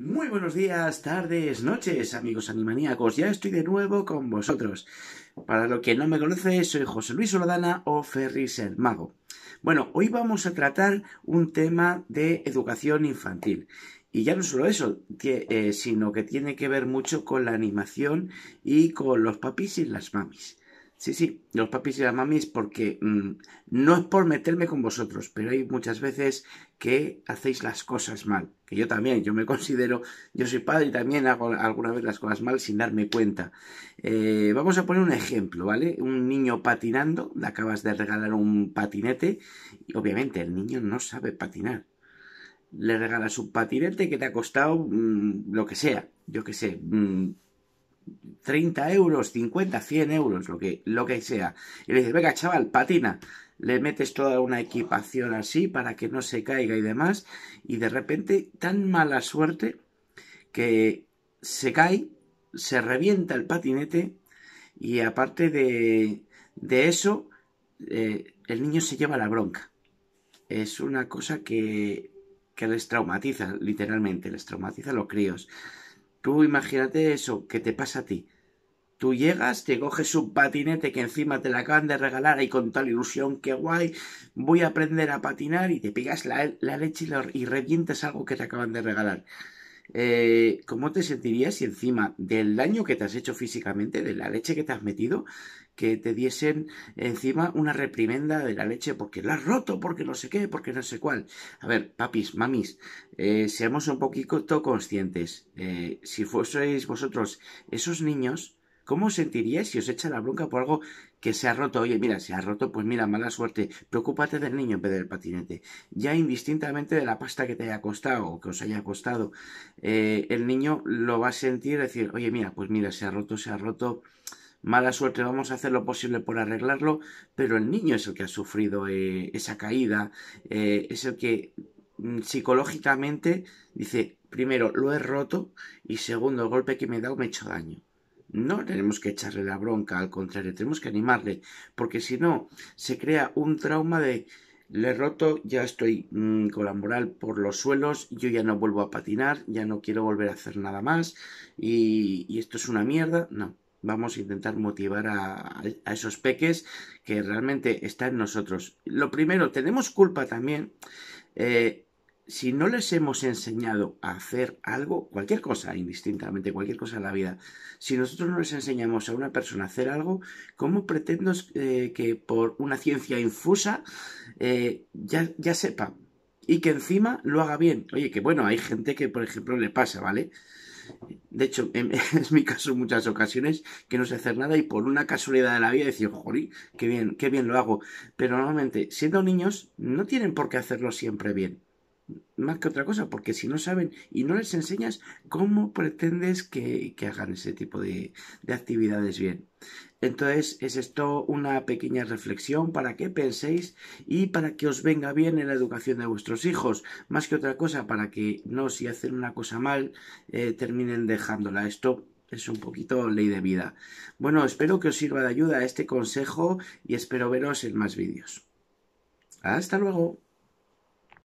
Muy buenos días, tardes, noches, amigos animaníacos. Ya estoy de nuevo con vosotros. Para lo que no me conoce, soy José Luis Oladana, o Ferris el Mago. Bueno, hoy vamos a tratar un tema de educación infantil. Y ya no solo eso, eh, sino que tiene que ver mucho con la animación y con los papis y las mamis. Sí, sí, los papis y las mamis, porque mm, no es por meterme con vosotros, pero hay muchas veces que hacéis las cosas mal. Que yo también, yo me considero, yo soy padre y también hago alguna vez las cosas mal sin darme cuenta. Eh, vamos a poner un ejemplo, ¿vale? Un niño patinando, le acabas de regalar un patinete y obviamente el niño no sabe patinar le regalas un patinete que te ha costado mm, lo que sea, yo qué sé, mm, 30 euros, 50, 100 euros, lo que, lo que sea. Y le dices, venga chaval, patina. Le metes toda una equipación así para que no se caiga y demás. Y de repente, tan mala suerte que se cae, se revienta el patinete y aparte de, eso, eh, el niño se lleva la bronca. Es una cosa que, que les traumatiza, literalmente, les traumatiza a los críos. Tú imagínate eso que te pasa a ti. Tú llegas, te coges un patinete que encima te la acaban de regalar y con tal ilusión que guay, voy a aprender a patinar y te pegas la, leche y, revientes y revientas algo que te acaban de regalar. Eh, ¿cómo te sentirías si encima del daño que te has hecho físicamente, de la leche que te has metido, que te diesen encima una reprimenda de la leche porque la has roto, porque no sé qué, porque no sé cuál? A ver, papis, mamis, eh, seamos un poquito conscientes. Eh, si fueseis vosotros esos niños, ¿Cómo os sentiríais si os echa la bronca por algo que se ha roto? Oye, mira, se ha roto, pues mira, mala suerte. Preocúpate del niño en vez del patinete. Ya indistintamente de la pasta que te haya costado o que os haya costado, eh, el niño lo va a sentir decir, oye, mira, pues mira, se ha roto, se ha roto. Mala suerte, vamos a hacer lo posible por arreglarlo, pero el niño es el que ha sufrido eh, esa caída, eh, es el que mm, psicológicamente dice, primero, lo he roto y segundo, el golpe que me he dado me ha hecho daño. No tenemos que echarle la bronca, al contrario, tenemos que animarle, porque si no, se crea un trauma de le he roto, ya estoy mm, con la moral por los suelos, yo ya no vuelvo a patinar, ya no quiero volver a hacer nada más y, esto es una mierda. No, vamos a intentar motivar a, esos peques que realmente están en nosotros. Lo primero, tenemos culpa también eh, si no les hemos enseñado a hacer algo, cualquier cosa, indistintamente, cualquier cosa en la vida, si nosotros no les enseñamos a una persona a hacer algo, ¿cómo pretendo eh, que por una ciencia infusa eh, ya, ya sepa? Y que encima lo haga bien. Oye, que bueno, hay gente que, por ejemplo, le pasa, ¿vale? De hecho, es mi caso en muchas ocasiones que no sé hacer nada y por una casualidad de la vida decir, jolí, qué bien, qué bien lo hago. Pero normalmente, siendo niños, no tienen por qué hacerlo siempre bien más que otra cosa, porque si no saben y no les enseñas, ¿cómo pretendes que, hagan ese tipo de, actividades bien? Entonces, es esto una pequeña reflexión para que penséis y para que os venga bien en la educación de vuestros hijos, más que otra cosa, para que no si hacen una cosa mal eh, terminen dejándola. Esto es un poquito ley de vida. Bueno, espero que os sirva de ayuda este consejo y espero veros en más vídeos. Hasta luego.